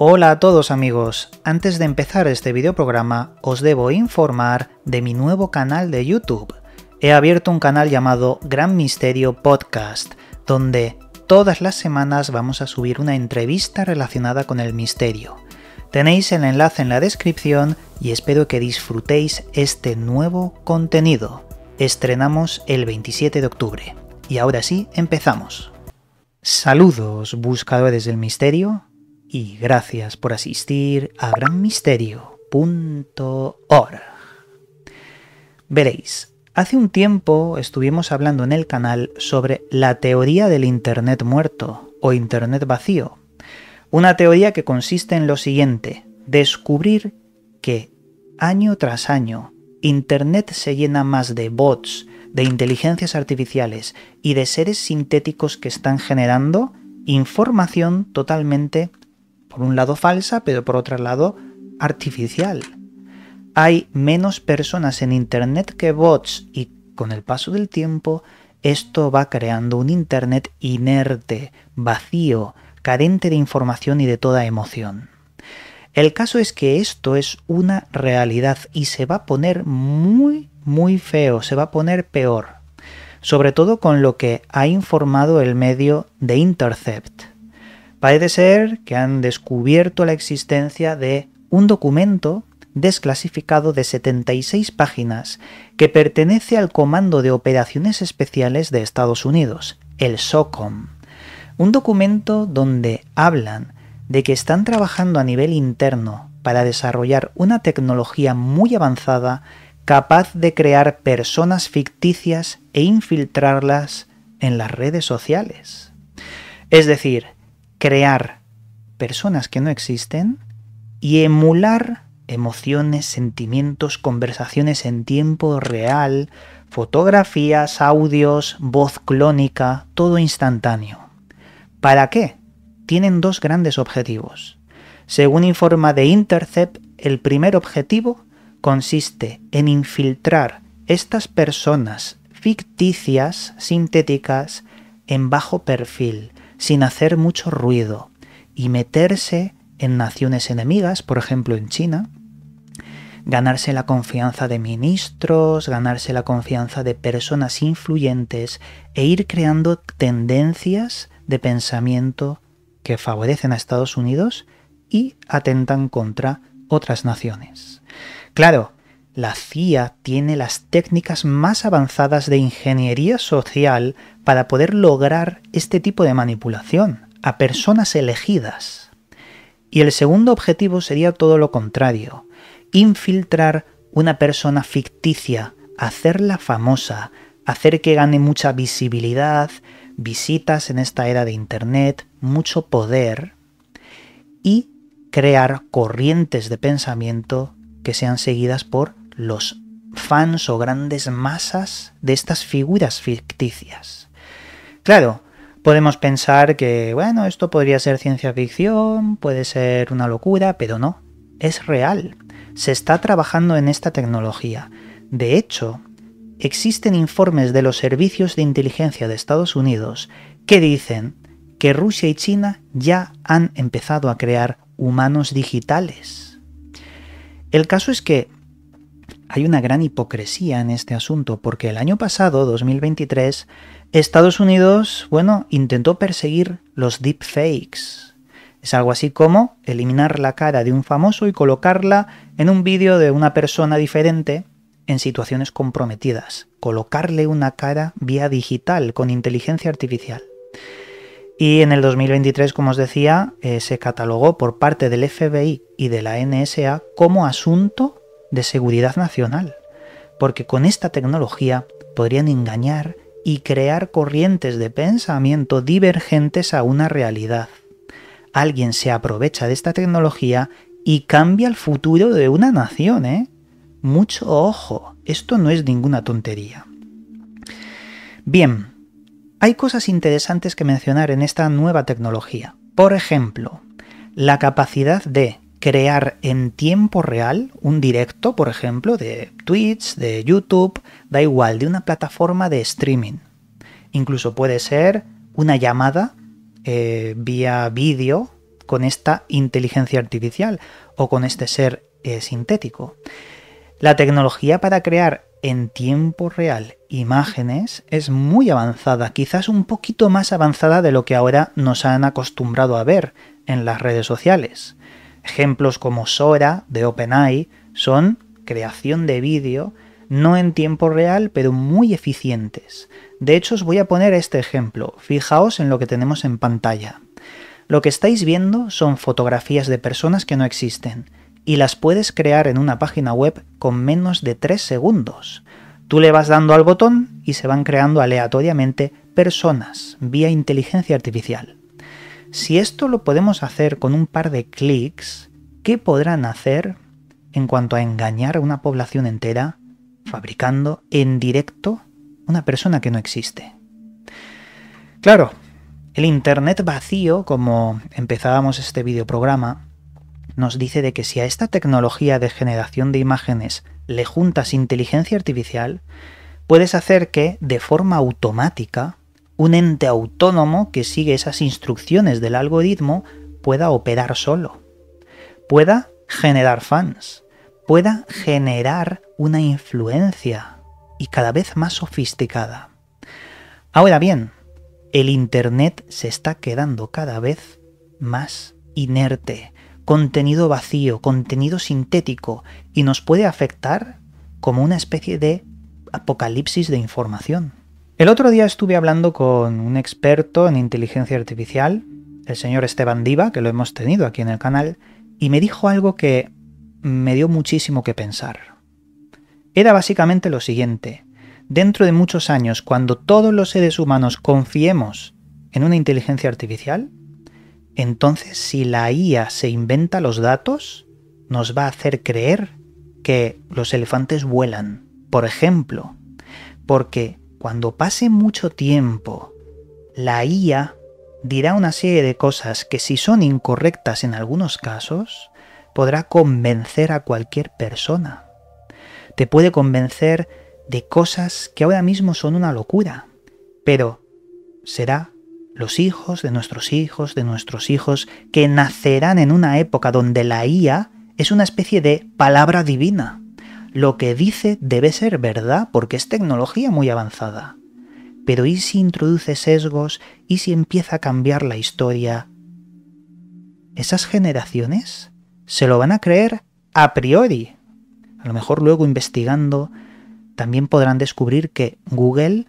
Hola a todos amigos, antes de empezar este videoprograma os debo informar de mi nuevo canal de YouTube. He abierto un canal llamado Gran Misterio Podcast, donde todas las semanas vamos a subir una entrevista relacionada con el misterio. Tenéis el enlace en la descripción y espero que disfrutéis este nuevo contenido. Estrenamos el 27 de octubre. Y ahora sí, empezamos. Saludos, buscadores del misterio y gracias por asistir a granmisterio.org. Veréis, hace un tiempo estuvimos hablando en el canal sobre la teoría del Internet muerto o Internet vacío. Una teoría que consiste en lo siguiente, descubrir que año tras año Internet se llena más de bots, de inteligencias artificiales y de seres sintéticos que están generando información totalmente por un lado falsa, pero por otro lado artificial. Hay menos personas en Internet que bots y con el paso del tiempo esto va creando un Internet inerte, vacío, carente de información y de toda emoción. El caso es que esto es una realidad y se va a poner muy, muy feo, se va a poner peor, sobre todo con lo que ha informado el medio de Intercept. Parece ser que han descubierto la existencia de un documento desclasificado de 76 páginas que pertenece al Comando de Operaciones Especiales de Estados Unidos, el SOCOM. Un documento donde hablan de que están trabajando a nivel interno para desarrollar una tecnología muy avanzada capaz de crear personas ficticias e infiltrarlas en las redes sociales. Es decir, crear personas que no existen y emular emociones, sentimientos, conversaciones en tiempo real, fotografías, audios, voz clónica, todo instantáneo. ¿Para qué? Tienen dos grandes objetivos. Según informa de Intercept, el primer objetivo consiste en infiltrar estas personas ficticias, sintéticas, en bajo perfil, sin hacer mucho ruido y meterse en naciones enemigas, por ejemplo en China, ganarse la confianza de ministros, ganarse la confianza de personas influyentes e ir creando tendencias de pensamiento que favorecen a Estados Unidos y atentan contra otras naciones. Claro, la CIA tiene las técnicas más avanzadas de ingeniería social para poder lograr este tipo de manipulación a personas elegidas. Y el segundo objetivo sería todo lo contrario, infiltrar una persona ficticia, hacerla famosa, hacer que gane mucha visibilidad, visitas en esta era de Internet, mucho poder y crear corrientes de pensamiento que sean seguidas por los fans o grandes masas de estas figuras ficticias. Claro, podemos pensar que, bueno, esto podría ser ciencia ficción, puede ser una locura, pero no, es real. Se está trabajando en esta tecnología. De hecho, existen informes de los servicios de inteligencia de Estados Unidos que dicen que Rusia y China ya han empezado a crear humanos digitales. El caso es que hay una gran hipocresía en este asunto, porque el año pasado, 2023, Estados Unidos, bueno, intentó perseguir los deepfakes. Es algo así como eliminar la cara de un famoso y colocarla en un vídeo de una persona diferente en situaciones comprometidas. Colocarle una cara vía digital con inteligencia artificial. Y en el 2023, como os decía, eh, se catalogó por parte del FBI y de la NSA como asunto de seguridad nacional, porque con esta tecnología podrían engañar y crear corrientes de pensamiento divergentes a una realidad. Alguien se aprovecha de esta tecnología y cambia el futuro de una nación, ¿eh? Mucho ojo, esto no es ninguna tontería. Bien, hay cosas interesantes que mencionar en esta nueva tecnología. Por ejemplo, la capacidad de crear en tiempo real un directo, por ejemplo, de Twitch, de YouTube, da igual, de una plataforma de streaming. Incluso puede ser una llamada eh, vía vídeo con esta inteligencia artificial o con este ser eh, sintético. La tecnología para crear en tiempo real imágenes es muy avanzada, quizás un poquito más avanzada de lo que ahora nos han acostumbrado a ver en las redes sociales. Ejemplos como Sora de OpenAI son creación de vídeo no en tiempo real, pero muy eficientes. De hecho, os voy a poner este ejemplo. Fijaos en lo que tenemos en pantalla. Lo que estáis viendo son fotografías de personas que no existen, y las puedes crear en una página web con menos de 3 segundos. Tú le vas dando al botón y se van creando aleatoriamente personas vía inteligencia artificial. Si esto lo podemos hacer con un par de clics, ¿qué podrán hacer en cuanto a engañar a una población entera fabricando en directo una persona que no existe? Claro, el Internet vacío, como empezábamos este videoprograma, nos dice de que si a esta tecnología de generación de imágenes le juntas inteligencia artificial, puedes hacer que, de forma automática, un ente autónomo que sigue esas instrucciones del algoritmo pueda operar solo, pueda generar fans, pueda generar una influencia y cada vez más sofisticada. Ahora bien, el Internet se está quedando cada vez más inerte, contenido vacío, contenido sintético, y nos puede afectar como una especie de apocalipsis de información. El otro día estuve hablando con un experto en inteligencia artificial, el señor Esteban Diva, que lo hemos tenido aquí en el canal, y me dijo algo que me dio muchísimo que pensar. Era básicamente lo siguiente. Dentro de muchos años, cuando todos los seres humanos confiemos en una inteligencia artificial, entonces si la IA se inventa los datos, nos va a hacer creer que los elefantes vuelan, por ejemplo, porque cuando pase mucho tiempo, la IA dirá una serie de cosas que si son incorrectas en algunos casos, podrá convencer a cualquier persona. Te puede convencer de cosas que ahora mismo son una locura, pero será los hijos de nuestros hijos, de nuestros hijos, que nacerán en una época donde la IA es una especie de palabra divina. Lo que dice debe ser verdad porque es tecnología muy avanzada. Pero ¿y si introduce sesgos? ¿Y si empieza a cambiar la historia? Esas generaciones se lo van a creer a priori. A lo mejor luego investigando también podrán descubrir que Google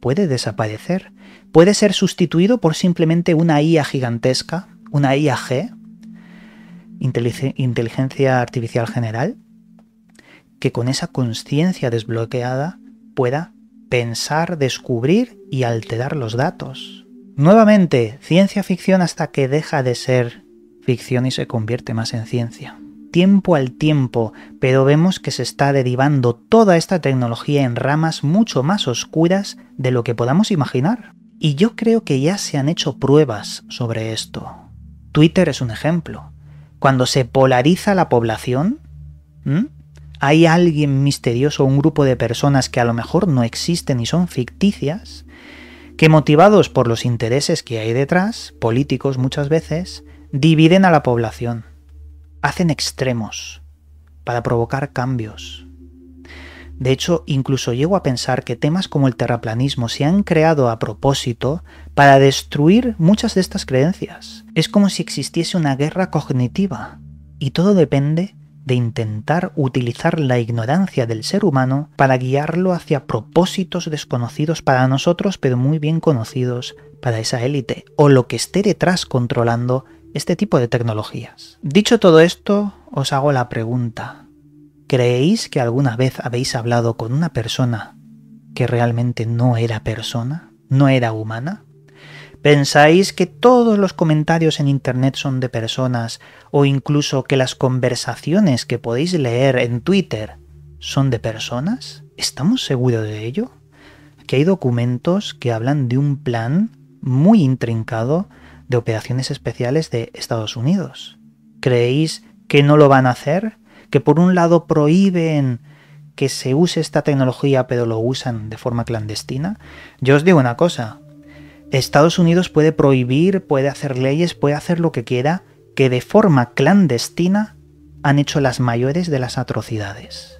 puede desaparecer, puede ser sustituido por simplemente una IA gigantesca, una IAG, inteligencia artificial general, que con esa conciencia desbloqueada pueda pensar, descubrir y alterar los datos. Nuevamente, ciencia ficción hasta que deja de ser ficción y se convierte más en ciencia. Tiempo al tiempo, pero vemos que se está derivando toda esta tecnología en ramas mucho más oscuras de lo que podamos imaginar. Y yo creo que ya se han hecho pruebas sobre esto. Twitter es un ejemplo. Cuando se polariza la población, hay alguien misterioso, un grupo de personas que a lo mejor no existen y son ficticias, que motivados por los intereses que hay detrás, políticos muchas veces, dividen a la población, hacen extremos para provocar cambios. De hecho, incluso llego a pensar que temas como el terraplanismo se han creado a propósito para destruir muchas de estas creencias. Es como si existiese una guerra cognitiva, y todo depende de intentar utilizar la ignorancia del ser humano para guiarlo hacia propósitos desconocidos para nosotros, pero muy bien conocidos para esa élite, o lo que esté detrás controlando este tipo de tecnologías. Dicho todo esto, os hago la pregunta. ¿Creéis que alguna vez habéis hablado con una persona que realmente no era persona, no era humana? ¿Pensáis que todos los comentarios en Internet son de personas o incluso que las conversaciones que podéis leer en Twitter son de personas? ¿Estamos seguros de ello? Que hay documentos que hablan de un plan muy intrincado de operaciones especiales de Estados Unidos. ¿Creéis que no lo van a hacer? ¿Que por un lado prohíben que se use esta tecnología pero lo usan de forma clandestina? Yo os digo una cosa, Estados Unidos puede prohibir, puede hacer leyes, puede hacer lo que quiera, que de forma clandestina han hecho las mayores de las atrocidades.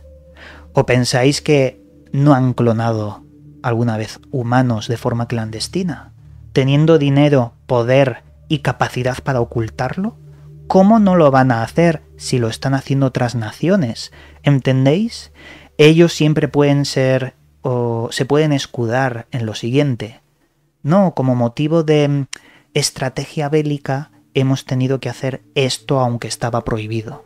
¿O pensáis que no han clonado alguna vez humanos de forma clandestina? Teniendo dinero, poder y capacidad para ocultarlo, ¿cómo no lo van a hacer si lo están haciendo otras naciones? ¿Entendéis? Ellos siempre pueden ser o se pueden escudar en lo siguiente no, como motivo de mm, estrategia bélica hemos tenido que hacer esto aunque estaba prohibido.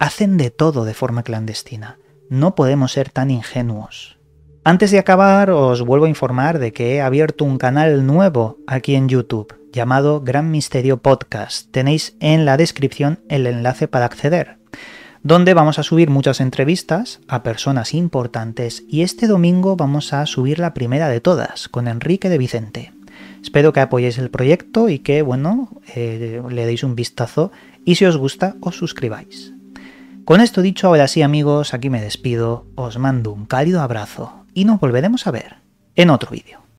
Hacen de todo de forma clandestina. No podemos ser tan ingenuos. Antes de acabar, os vuelvo a informar de que he abierto un canal nuevo aquí en YouTube llamado Gran Misterio Podcast. Tenéis en la descripción el enlace para acceder donde vamos a subir muchas entrevistas a personas importantes y este domingo vamos a subir la primera de todas con Enrique de Vicente. Espero que apoyéis el proyecto y que, bueno, eh, le deis un vistazo y si os gusta os suscribáis. Con esto dicho, ahora sí amigos, aquí me despido, os mando un cálido abrazo y nos volveremos a ver en otro vídeo.